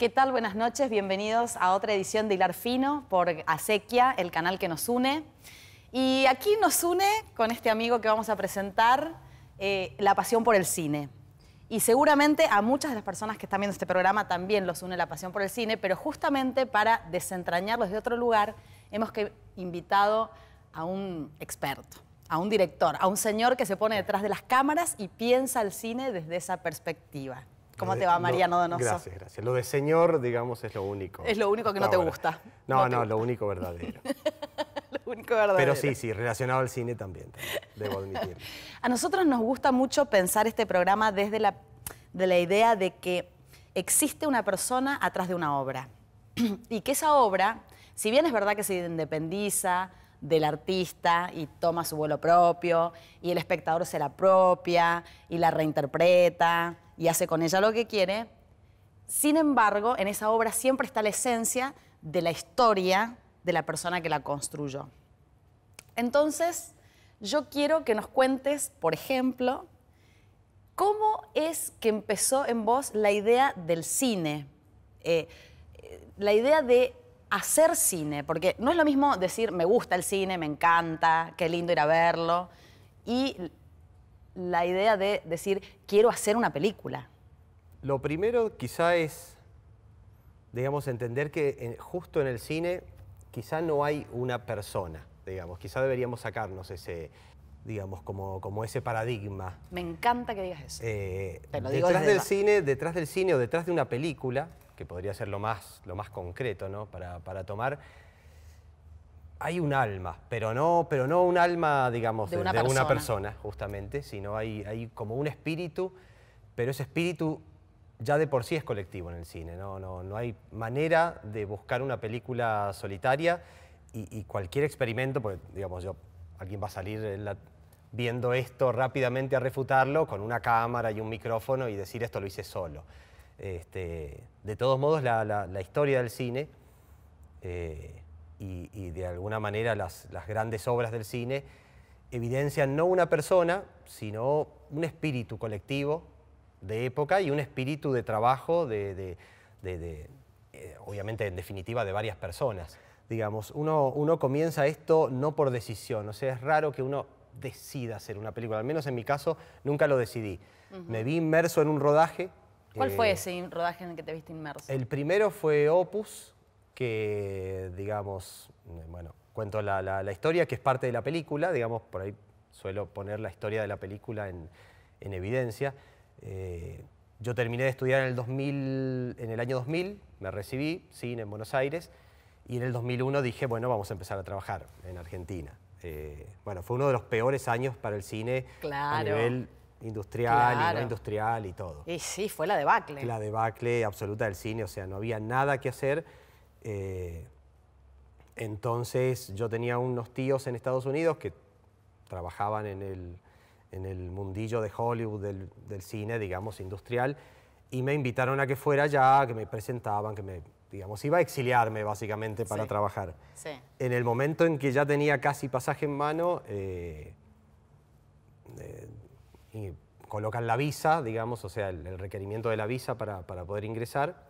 ¿Qué tal? Buenas noches, bienvenidos a otra edición de Hilar Fino por Asequia, el canal que nos une. Y aquí nos une con este amigo que vamos a presentar, eh, la pasión por el cine. Y seguramente a muchas de las personas que están viendo este programa también los une la pasión por el cine, pero justamente para desentrañarlos de otro lugar, hemos que invitado a un experto, a un director, a un señor que se pone detrás de las cámaras y piensa el cine desde esa perspectiva. ¿Cómo eh, te va, Mariano Donoso? Gracias, gracias. Lo de señor, digamos, es lo único. Es lo único que no, te gusta. No, no, lo único verdadero. lo único verdadero. Pero sí, sí, relacionado al cine también, debo admitir. A nosotros nos gusta mucho pensar este programa desde la, de la idea de que existe una persona atrás de una obra. y que esa obra, si bien es verdad que se independiza, del artista y toma su vuelo propio y el espectador se la propia y la reinterpreta y hace con ella lo que quiere. Sin embargo, en esa obra siempre está la esencia de la historia de la persona que la construyó. Entonces, yo quiero que nos cuentes, por ejemplo, cómo es que empezó en vos la idea del cine, eh, eh, la idea de hacer cine, porque no es lo mismo decir me gusta el cine, me encanta, qué lindo ir a verlo, y la idea de decir quiero hacer una película. Lo primero quizá es, digamos, entender que eh, justo en el cine quizá no hay una persona, digamos, quizá deberíamos sacarnos ese, digamos, como, como ese paradigma. Me encanta que digas eso. Eh, detrás del cine, detrás del cine o detrás de una película que podría ser lo más, lo más concreto ¿no? para, para tomar, hay un alma, pero no, pero no un alma, digamos, de, una, persona. justamente, sino hay, hay, como un espíritu, pero ese espíritu ya de por sí es colectivo en el cine. No, no, no hay manera de buscar una película solitaria y, cualquier experimento, porque, digamos, yo, alguien va a salir viendo esto rápidamente a refutarlo con una cámara y un micrófono y decir esto lo hice solo. Este, de todos modos, la, historia del cine eh, y, de alguna manera las, grandes obras del cine evidencian no una persona, sino un espíritu colectivo de época y un espíritu de trabajo de, eh, obviamente en definitiva de varias personas. Digamos, uno, uno comienza esto no por decisión, o sea, es raro que uno decida hacer una película, al menos en mi caso nunca lo decidí. Me vi inmerso en un rodaje, ¿Cuál fue eh, ese rodaje en el que te viste inmerso? El primero fue Opus, que, digamos, bueno, cuento la, historia, que es parte de la película, digamos, por ahí suelo poner la historia de la película en, evidencia. Eh, yo terminé de estudiar en el, 2000, en el año 2000, me recibí, cine en Buenos Aires, y en el 2001 dije, bueno, vamos a empezar a trabajar en Argentina. Eh, bueno, fue uno de los peores años para el cine claro. a nivel industrial y no industrial y todo. Y sí, fue la debacle. La debacle absoluta del cine, o sea, no había nada que hacer. Eh, entonces yo tenía unos tíos en Estados Unidos que trabajaban en el, en el mundillo de Hollywood, del, cine, digamos, industrial, y me invitaron a que fuera allá, que me presentaban, que me, digamos, iba a exiliarme básicamente para trabajar. Sí. En el momento en que ya tenía casi pasaje en mano, eh, eh, y colocan la visa, digamos, o sea, el, requerimiento de la visa para, para poder ingresar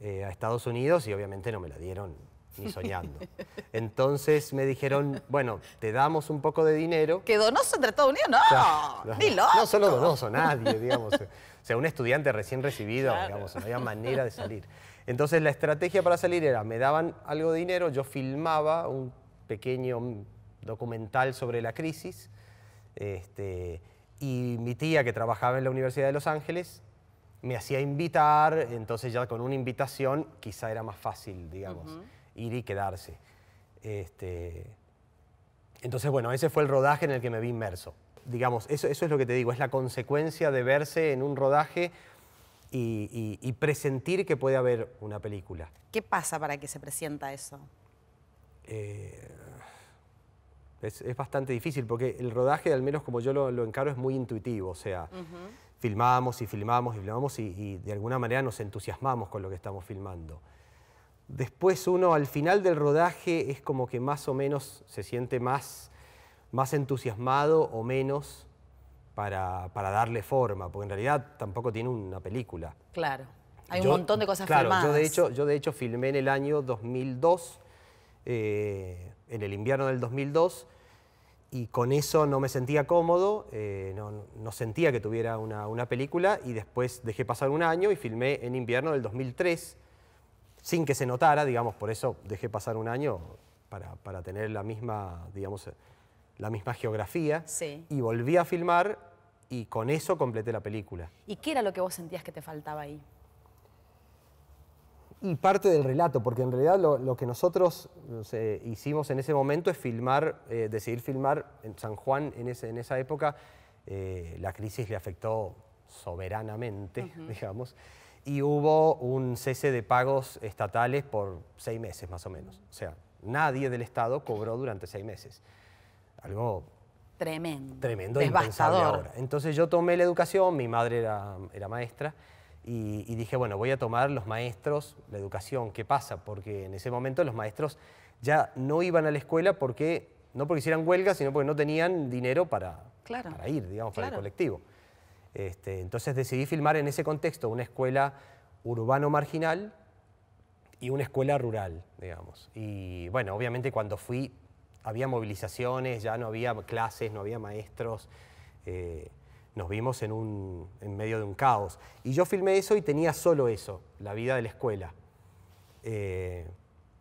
eh, a Estados Unidos y obviamente no me la dieron ni soñando. Entonces me dijeron, bueno, te damos un poco de dinero. ¿Que donoso entre Estados Unidos? No, no ni loco. No solo donoso, nadie, digamos. O sea, un estudiante recién recibido, digamos, no había manera de salir. Entonces la estrategia para salir era, me daban algo de dinero, yo filmaba un pequeño documental sobre la crisis, este, y mi tía, que trabajaba en la Universidad de Los Ángeles, me hacía invitar, entonces ya con una invitación quizá era más fácil, digamos, ir y quedarse. Este, entonces, bueno, ese fue el rodaje en el que me vi inmerso. Digamos, eso, eso es lo que te digo, es la consecuencia de verse en un rodaje y, presentir que puede haber una película. ¿Qué pasa para que se presienta eso? Eh, es, bastante difícil porque el rodaje, al menos como yo lo, encaro, es muy intuitivo. O sea, filmamos y filmamos y filmamos y, de alguna manera nos entusiasmamos con lo que estamos filmando. Después uno al final del rodaje es como que más o menos se siente más, más entusiasmado o menos para, darle forma, porque en realidad tampoco tiene una película. Claro, hay un montón de cosas claro, filmadas. Yo de, hecho, yo de hecho filmé en el año 2002 en el invierno del 2002 y con eso no me sentía cómodo, eh, no, sentía que tuviera una, película y después dejé pasar un año y filmé en invierno del 2003 sin que se notara, digamos, por eso dejé pasar un año para, tener la misma, digamos, la misma geografía y volví a filmar y con eso completé la película. ¿Y qué era lo que vos sentías que te faltaba ahí? y parte del relato, porque en realidad lo, que nosotros hicimos en ese momento es filmar, eh, decidir filmar en San Juan en, ese, en esa época, eh, la crisis le afectó soberanamente, digamos, y hubo un cese de pagos estatales por seis meses más o menos. O sea, nadie del Estado cobró durante seis meses. Algo tremendo. Tremendo, e devastador. ahora. Entonces yo tomé la educación, mi madre era, era maestra. Y, dije, bueno, voy a tomar los maestros, la educación, ¿qué pasa? Porque en ese momento los maestros ya no iban a la escuela porque, no porque hicieran huelga, sino porque no tenían dinero para, ir, digamos, para el colectivo. Este, entonces decidí filmar en ese contexto una escuela urbano-marginal y una escuela rural, digamos. Y bueno, obviamente cuando fui había movilizaciones, ya no había clases, no había maestros. Eh, nos vimos en, un, en medio de un caos. Y yo filmé eso y tenía solo eso, la vida de la escuela. Eh,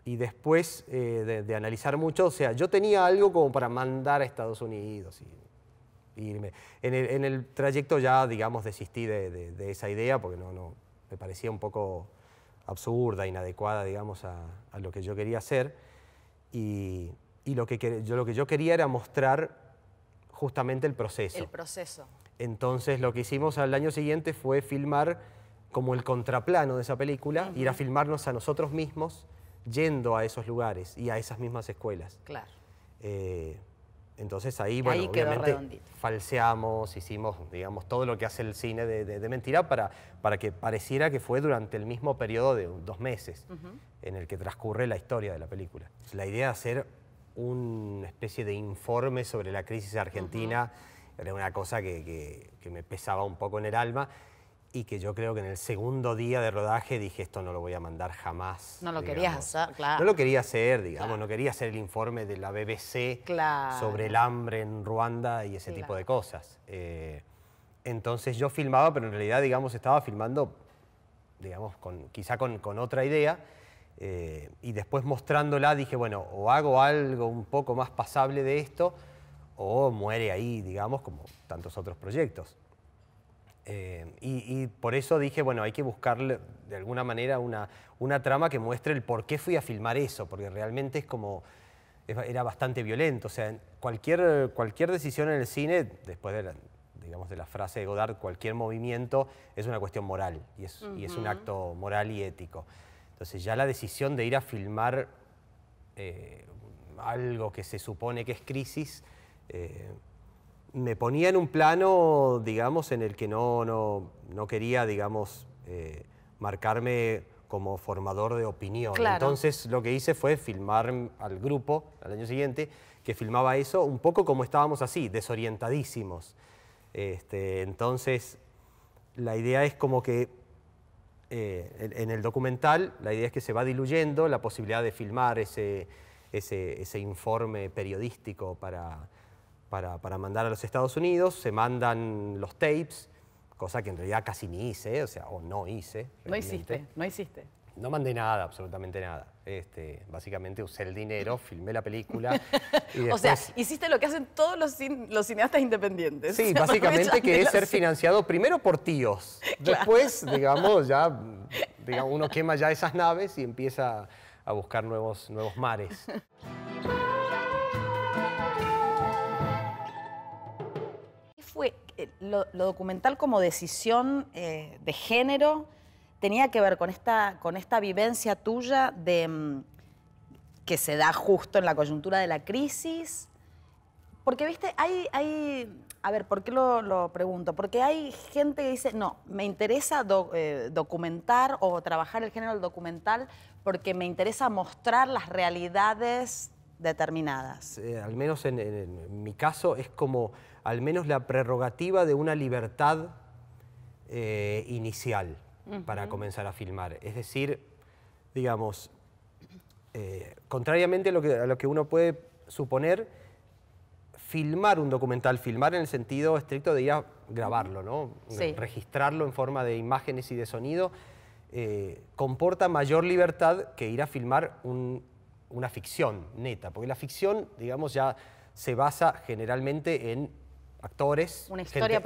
y después eh, de, analizar mucho, o sea, yo tenía algo como para mandar a Estados Unidos y, irme. En el, en el, trayecto ya, digamos, desistí de, de, esa idea porque no, no, me parecía un poco absurda, inadecuada, digamos, a, a lo que yo quería hacer. Y, y, lo, que, yo, lo que yo quería era mostrar justamente el proceso. El proceso. Entonces lo que hicimos al año siguiente fue filmar como el contraplano de esa película, ir a filmarnos a nosotros mismos yendo a esos lugares y a esas mismas escuelas. Claro. Eh, entonces ahí, bueno, obviamente falseamos, hicimos, digamos, todo lo que hace el cine de, mentira para, que pareciera que fue durante el mismo periodo de dos meses en el que transcurre la historia de la película. La idea de hacer una especie de informe sobre la crisis argentina. Era una cosa que, que, me pesaba un poco en el alma y que yo creo que en el segundo día de rodaje dije, esto no lo voy a mandar jamás. No lo querías hacer, claro. No lo quería hacer, digamos, no quería hacer el informe de la BBC sobre el hambre en Ruanda y ese tipo de cosas. Eh, entonces yo filmaba, pero en realidad, digamos, estaba filmando, digamos, con, quizá con, otra idea. Eh, y después mostrándola dije, bueno, o hago algo un poco más pasable de esto, o muere ahí, digamos, como tantos otros proyectos. Eh, y, por eso dije, bueno, hay que buscarle de alguna manera una, una trama que muestre el por qué fui a filmar eso, porque realmente es como, era bastante violento. O sea, cualquier, cualquier decisión en el cine, después de la, digamos, de la frase de Godard, cualquier movimiento es una cuestión moral y es, y es un acto moral y ético. Entonces ya la decisión de ir a filmar eh, algo que se supone que es crisis eh, me ponía en un plano, digamos, en el que no, no, quería, digamos, eh, marcarme como formador de opinión. Entonces lo que hice fue filmar al grupo al año siguiente, que filmaba eso, un poco como estábamos así, desorientadísimos. Este, entonces, la idea es como que eh, en el documental, la idea es que se va diluyendo la posibilidad de filmar ese, ese, ese informe periodístico para, para, mandar a los Estados Unidos, se mandan los tapes, cosa que en realidad casi ni hice, o sea, o no hice. No hiciste, no hiciste. No mandé nada, absolutamente nada. Este, básicamente usé el dinero, filmé la película. O sea, hiciste lo que hacen todos los, los cineastas independientes. Sí, básicamente que es ser financiado primero por tíos. Después, digamos, ya digamos, uno quema ya esas naves y empieza a buscar nuevos, nuevos mares. fue eh, lo, documental como decisión eh, de género? ¿Tenía que ver con esta, con esta vivencia tuya de mm, que se da justo en la coyuntura de la crisis? Porque, viste, hay, hay a ver, ¿por qué lo, pregunto? Porque hay gente que dice, no, me interesa eh, documentar o trabajar el género del documental porque me interesa mostrar las realidades determinadas. al menos en, mi caso es como al menos la prerrogativa de una libertad eh, inicial para comenzar a filmar. Es decir, digamos, eh, contrariamente a lo, que, uno puede suponer, filmar un documental, filmar en el sentido estricto de ir grabarlo, ¿no? Registrarlo en forma de imágenes y de sonido, eh, comporta mayor libertad que ir a filmar un una ficción neta, porque la ficción, digamos, ya se basa generalmente en actores, una historia,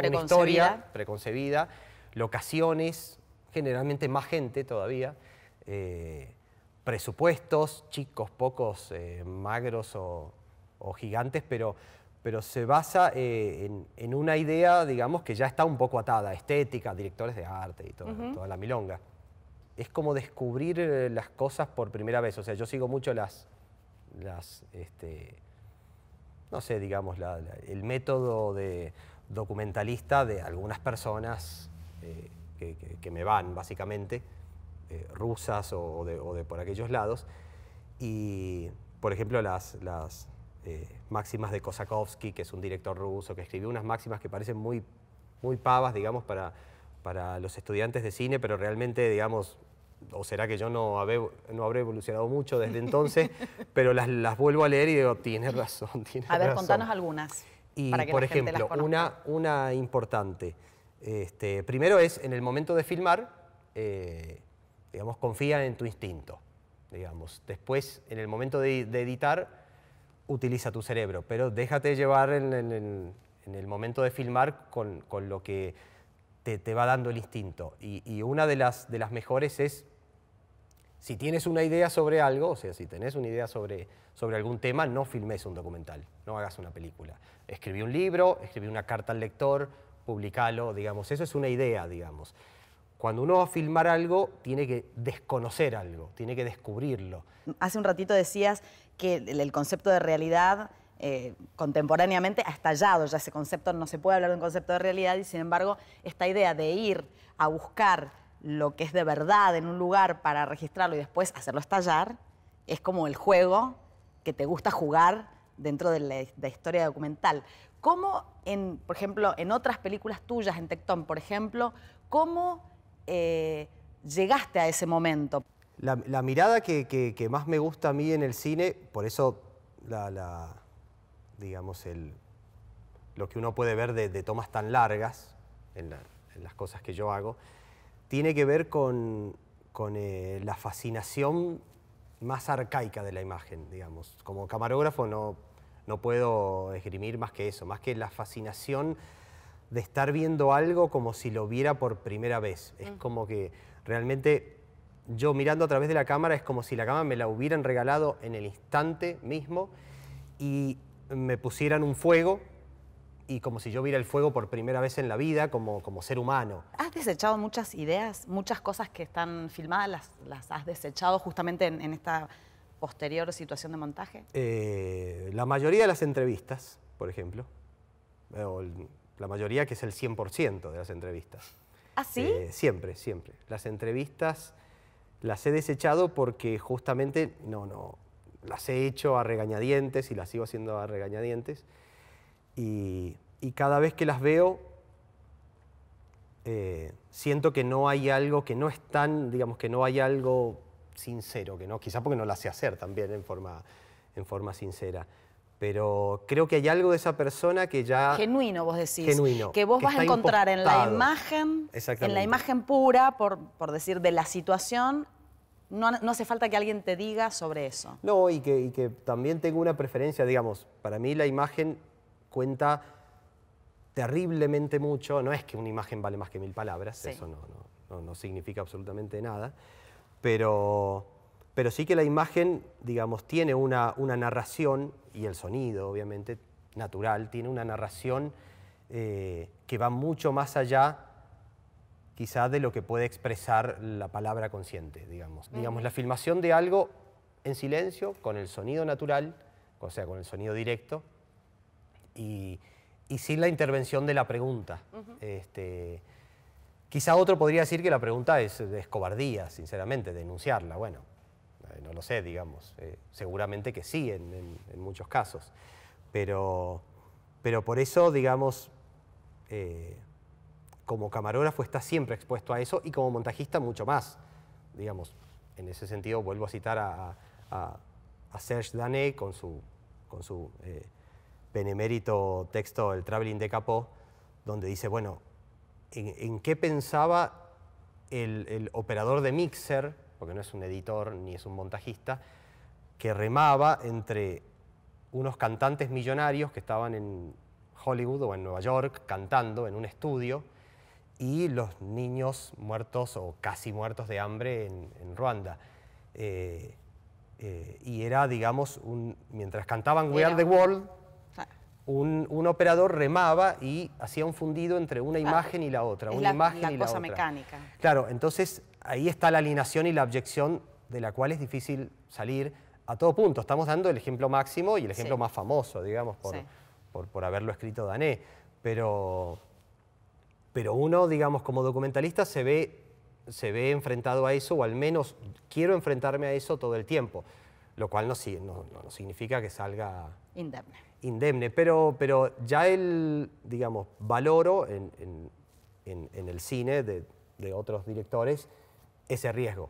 preconcebida. locaciones, generalmente más gente todavía, eh, presupuestos, chicos, pocos, eh, magros o, gigantes, pero, pero se basa eh, en, una idea, digamos, que ya está un poco atada, estética, directores de arte y toda la milonga es como descubrir eh, las cosas por primera vez. O sea, yo sigo mucho las, las este, no sé, digamos, el método de documentalista de algunas personas eh, que, me van, básicamente, eh, rusas o, de, por aquellos lados. Y, por ejemplo, las, las máximas de Kosakovsky, que es un director ruso, que escribió unas máximas que parecen muy, muy pavas, digamos, para para los estudiantes de cine, pero realmente, digamos, o será que yo no, no habré evolucionado mucho desde entonces, pero las, vuelvo a leer y digo, tiene razón, tiene razón. A ver, contanos algunas. Y, por ejemplo, una, una importante. Este, primero es, en el momento de filmar, eh, digamos, confía en tu instinto, digamos. Después, en el momento de, editar, utiliza tu cerebro, pero déjate llevar en, en el momento de filmar con, con lo que te, va dando el instinto. Y, una de las, de las mejores es, si tienes una idea sobre algo, o sea, si tenés una idea sobre, sobre algún tema, no filmes un documental, no hagas una película. Escribí un libro, escribí una carta al lector, publicalo, digamos, eso es una idea, digamos. Cuando uno va a filmar algo, tiene que desconocer algo, tiene que descubrirlo. Hace un ratito decías que el concepto de realidad eh, contemporáneamente ha estallado ya ese concepto, no se puede hablar de un concepto de realidad y sin embargo esta idea de ir a buscar lo que es de verdad en un lugar para registrarlo y después hacerlo estallar, es como el juego que te gusta jugar dentro de la, historia documental. ¿Cómo, en, por ejemplo, en otras películas tuyas, en Tectón, por ejemplo, cómo eh, llegaste a ese momento? La, mirada que, más me gusta a mí en el cine, por eso la digamos, el, lo que uno puede ver de, tomas tan largas en, las cosas que yo hago, tiene que ver con, eh, la fascinación más arcaica de la imagen, digamos. Como camarógrafo no, no puedo esgrimir más que eso, más que la fascinación de estar viendo algo como si lo viera por primera vez. Es mm. como que realmente yo mirando a través de la cámara es como si la cámara me la hubieran regalado en el instante mismo y me pusieran un fuego y como si yo viera el fuego por primera vez en la vida como, como ser humano. ¿Has desechado muchas ideas, muchas cosas que están filmadas, las, has desechado justamente en, esta posterior situación de montaje? Eh, la mayoría de las entrevistas, por ejemplo, eh, la mayoría que es el 100% de las entrevistas. ¿Ah, sí? Eh, siempre, siempre. Las entrevistas las he desechado porque justamente no, no, las he hecho a regañadientes y las sigo haciendo a regañadientes. Y, cada vez que las veo, eh, siento que no hay algo que no es tan, digamos, que no hay algo sincero, que no, quizá porque no las sé hacer también en forma, en forma sincera. Pero creo que hay algo de esa persona que ya... Genuino, vos decís. Genuino. Que vos vas a encontrar en la imagen, en la imagen pura, por, por decir, de la situación, no, hace falta que alguien te diga sobre eso. No, y que, también tengo una preferencia, digamos, para mí la imagen cuenta terriblemente mucho, no es que una imagen vale más que mil palabras, eso no, no, significa absolutamente nada, pero, pero sí que la imagen, digamos, tiene una, narración, y el sonido, obviamente, natural, tiene una narración eh, que va mucho más allá quizá de lo que puede expresar la palabra consciente, digamos. Digamos, la filmación de algo en silencio, con el sonido natural, o sea, con el sonido directo, y, sin la intervención de la pregunta. Este, quizá otro podría decir que la pregunta es, cobardía, sinceramente, denunciarla. Bueno, eh, no lo sé, digamos. Eh, seguramente que sí, en, muchos casos. Pero, pero, por eso, digamos, eh, como camarógrafo está siempre expuesto a eso y como montajista mucho más. Digamos, en ese sentido vuelvo a citar a, Serge Danet con su, con su eh, benemérito texto El Traveling de Capó, donde dice, bueno, ¿en, qué pensaba el, el, operador de mixer, porque no es un editor ni es un montajista, que remaba entre unos cantantes millonarios que estaban en Hollywood o en Nueva York cantando en un estudio, y los niños muertos o casi muertos de hambre en, Ruanda. Eh, eh, y era, digamos, un, mientras cantaban We Are the World, un, un, operador remaba y hacía un fundido entre una imagen y la otra, una imagen la cosa otra. mecánica. Claro, entonces ahí está la alineación y la abyección de la cual es difícil salir a todo punto. Estamos dando el ejemplo máximo y el ejemplo más famoso, digamos, por, por, por, haberlo escrito Dané, pero pero uno, digamos, como documentalista se ve, se ve enfrentado a eso, o al menos quiero enfrentarme a eso todo el tiempo, lo cual no, no, significa que salga... Indemne. Indemne, pero, pero ya el, digamos, valoro en, el cine de, otros directores ese riesgo.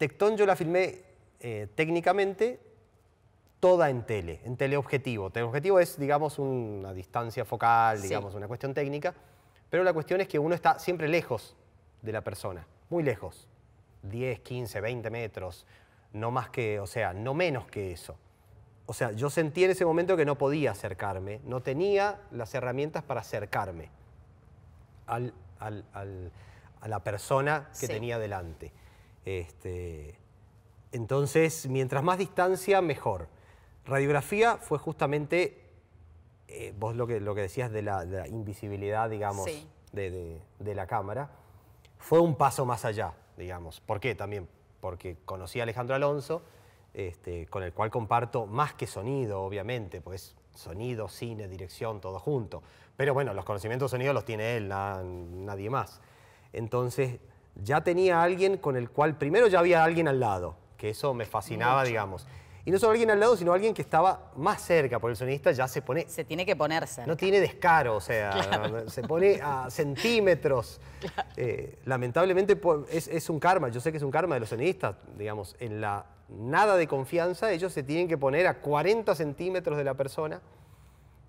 Tectón yo la filmé eh, técnicamente toda en tele, en teleobjetivo. Teleobjetivo es, digamos, una distancia focal, digamos, una cuestión técnica, pero la cuestión es que uno está siempre lejos de la persona, muy lejos, 10, 15, 20 metros, no más que, o sea, no menos que eso. O sea, yo sentí en ese momento que no podía acercarme, no tenía las herramientas para acercarme a la persona que tenía delante. Este, entonces, mientras más distancia, mejor. Radiografía fue justamente, eh, vos lo que, lo que decías de la, invisibilidad, digamos, de, la cámara, fue un paso más allá, digamos. ¿Por qué? También porque conocí a Alejandro Alonso, este, con el cual comparto más que sonido, obviamente, pues sonido, cine, dirección, todo junto. Pero bueno, los conocimientos de sonido los tiene él, nadie más. Entonces, ya tenía alguien con el cual, primero ya había alguien al lado, que eso me fascinaba, digamos. Y no solo alguien al lado, sino alguien que estaba más cerca, porque el sonidista ya se pone... Se tiene que ponerse. No tiene descaro, o sea, se pone a centímetros. Eh, lamentablemente pues, es, es, un karma, yo sé que es un karma de los sonidistas, digamos, en la nada de confianza, ellos se tienen que poner a 40 centímetros de la persona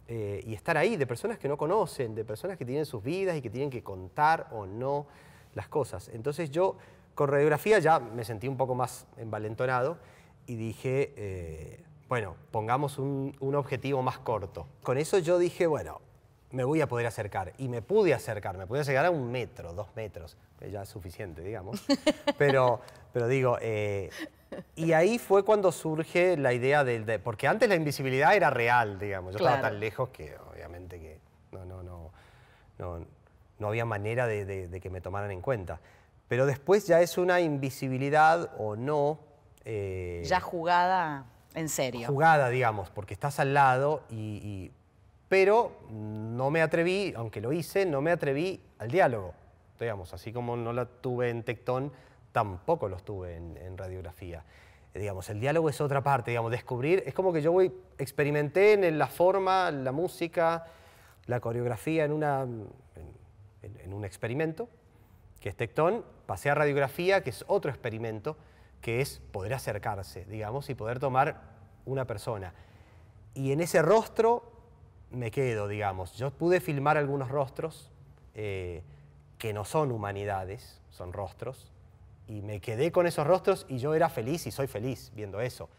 eh, y estar ahí, de personas que no conocen, de personas que tienen sus vidas y que tienen que contar o no las cosas. Entonces yo con radiografía ya me sentí un poco más envalentonado y dije, eh, bueno, pongamos un, objetivo más corto. Con eso yo dije, bueno, me voy a poder acercar. Y me pude acercar, me pude acercar a un metro, dos metros, ya es suficiente, digamos. Pero, pero digo, eh, y ahí fue cuando surge la idea del... De, porque antes la invisibilidad era real, digamos. Yo estaba tan lejos que obviamente que no, no, no, no no había manera de, que me tomaran en cuenta. Pero después ya es una invisibilidad o no. Eh, ya jugada en serio. Jugada, digamos, porque estás al lado y, Pero no me atreví, aunque lo hice, no me atreví al diálogo. Digamos, así como no la tuve en Tectón, tampoco lo tuve en, radiografía digamos, el diálogo es otra parte, digamos, descubrir, es como que yo voy, experimenté en la forma, la música, la coreografía en una, en, un experimento, que es tectón, pasé a radiografía, que es otro experimento, que es poder acercarse, digamos, y poder tomar una persona. Y en ese rostro me quedo, digamos. Yo pude filmar algunos rostros eh, que no son humanidades, son rostros, y me quedé con esos rostros y yo era feliz y soy feliz viendo eso.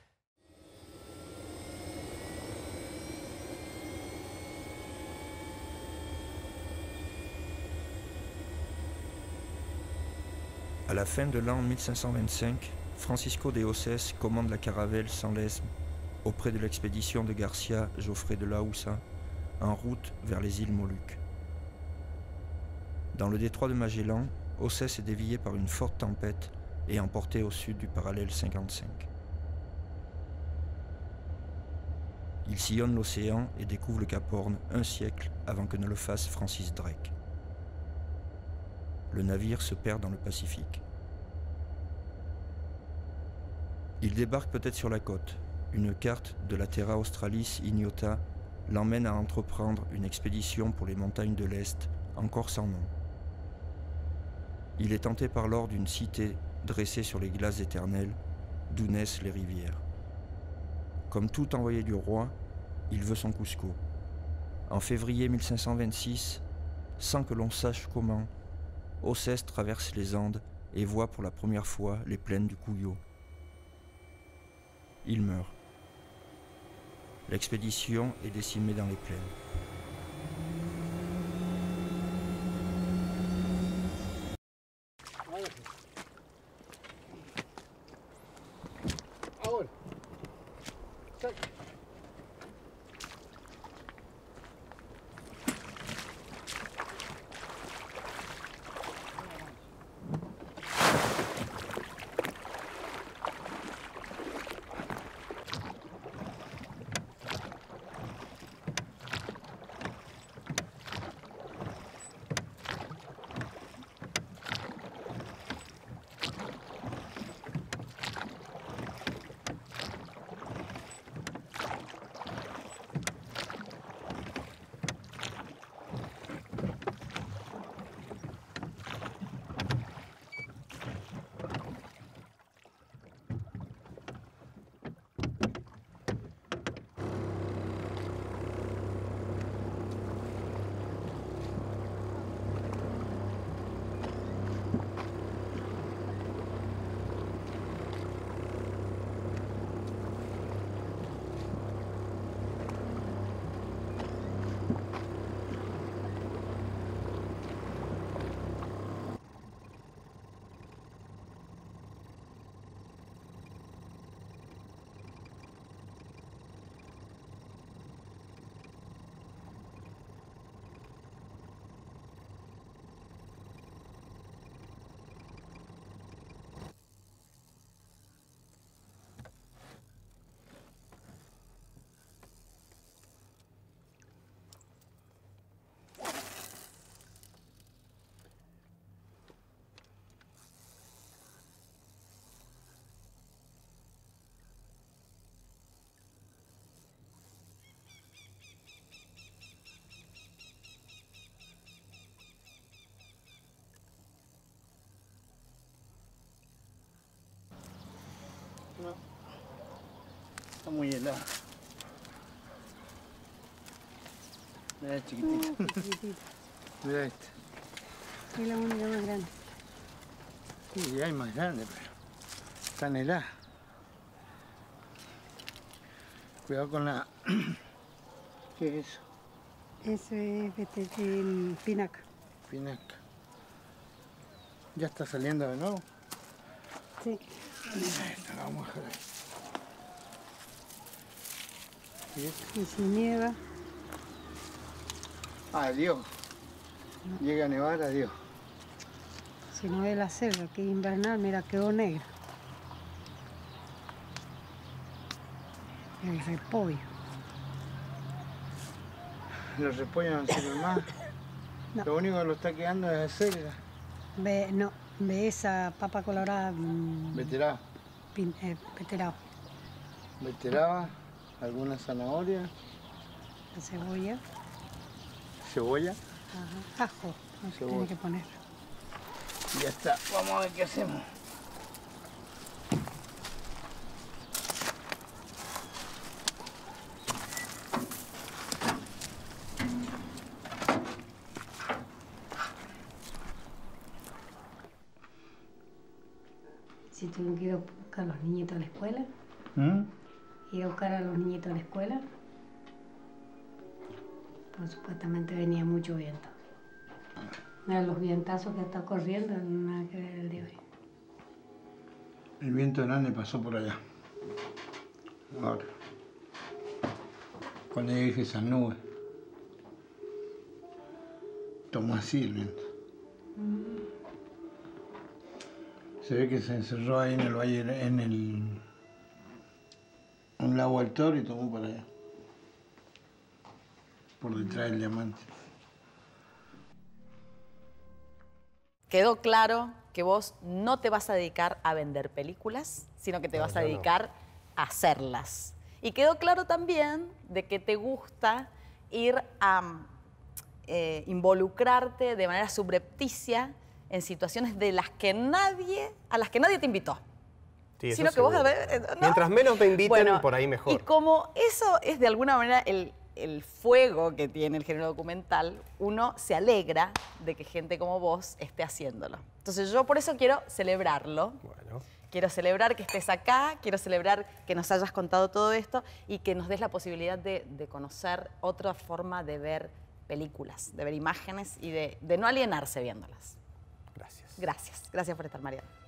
À la fin de l'an 1525, Francisco de Ossès commande la caravelle sans lesme auprès de l'expédition de Garcia Geoffrey de la en route vers les îles Moluques. Dans le détroit de Magellan, Ossès est dévié par une forte tempête et emporté au sud du parallèle 55. Il sillonne l'océan et découvre le Cap Horn un siècle avant que ne le fasse Francis Drake le navire se perd dans le Pacifique. Il débarque peut-être sur la côte. Une carte de la Terra Australis ignota l'emmène à entreprendre une expédition pour les montagnes de l'Est, encore sans nom. Il est tenté par l'or d'une cité dressée sur les glaces éternelles, d'où naissent les rivières. Comme tout envoyé du roi, il veut son Cusco. En février 1526, sans que l'on sache comment, Ossès traverse les Andes et voit pour la première fois les plaines du Cuyo. Il meurt. L'expédition est décimée dans les plaines. muy helada. Mira chiquitito. Mira este. Es la única más grande. Sí, hay más grande, pero están heladas. Cuidado con la... ¿Qué es eso? Eso es este, pinaca. Pinaca. ¿Ya está saliendo de nuevo? Sí. vamos a dejar y si nieva. Adiós. Llega a nevar, adiós. Si no ve la selva, que es invernal, mira, quedó negra. El repollo. Los repollos no sirven más. Lo único que lo está quedando es la selva. Ve, no, ve esa papa colorada. Veterada. Mm, Veterada. Eh, Veteraba alguna zanahoria. Cebolla. Cebolla. Ajá. Ajo, Cebolla. tiene que poner. Ya está, vamos a ver qué hacemos. Si tengo que ir a buscar a los niñitos a la escuela, ¿Mm? ir a buscar a los niñitos a la escuela. pero supuestamente venía mucho viento. Mira los vientazos que está corriendo, nada que ver el de hoy. El viento grande pasó por allá. Ahora. Cuando dije esas nubes. Tomó así el viento. Mm. Se ve que se encerró ahí en el valle, en el un lago al toro y tomó para allá. Por detrás del diamante. Quedó claro que vos no te vas a dedicar a vender películas, sino que te vas a dedicar a hacerlas. Y quedó claro también de que te gusta ir a eh, involucrarte de manera subrepticia en situaciones de las que nadie, a las que nadie te invitó sino que vos a ver, eh, Mientras menos me inviten, por ahí mejor. Y como eso es de alguna manera el, el fuego que tiene el género documental, uno se alegra de que gente como vos esté haciéndolo. Entonces yo por eso quiero celebrarlo. Quiero celebrar que estés acá, quiero celebrar que nos hayas contado todo esto y que nos des la posibilidad de, de conocer otra forma de ver películas, de ver imágenes y de, de no alienarse viéndolas. Gracias. Gracias. Gracias por estar, Mariana.